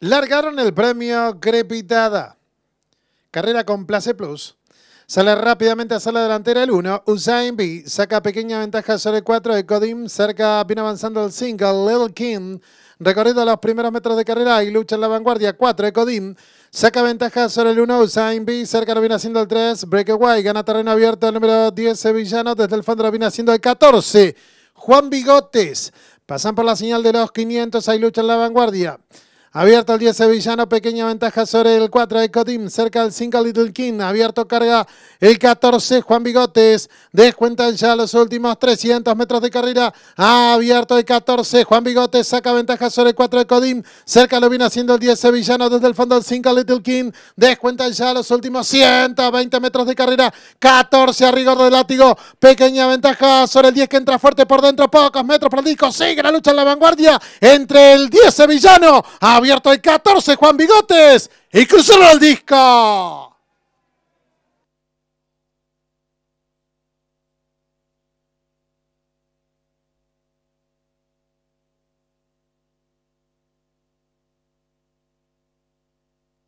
Largaron el premio Crepitada. Carrera con Place Plus. Sale rápidamente a sala delantera el 1. Usain B saca pequeña ventaja sobre el 4 de Codim. Cerca viene avanzando el 5. Little King. Recorrido los primeros metros de carrera y lucha en la vanguardia. 4 de Saca ventaja sobre el 1. Usain B cerca lo viene haciendo el 3. Breakaway gana terreno abierto el número 10 Sevillano. Desde el fondo lo viene haciendo el 14. Juan Bigotes. Pasan por la señal de los 500. Ahí lucha en la vanguardia. Abierto el 10 Sevillano, pequeña ventaja sobre el 4 de Codim, cerca del 5 Little King. Abierto carga el 14 Juan Bigotes. Descuentan ya los últimos 300 metros de carrera. Abierto el 14 Juan Bigotes, saca ventaja sobre el 4 de Codim. Cerca lo viene haciendo el 10 Sevillano desde el fondo del 5 Little King. Descuentan ya los últimos 120 metros de carrera. 14 a rigor del látigo. Pequeña ventaja sobre el 10 que entra fuerte por dentro. Pocos metros para el disco. Sigue la lucha en la vanguardia entre el 10 Sevillano. A Abierto el 14, Juan Bigotes. Y cruzaron el disco.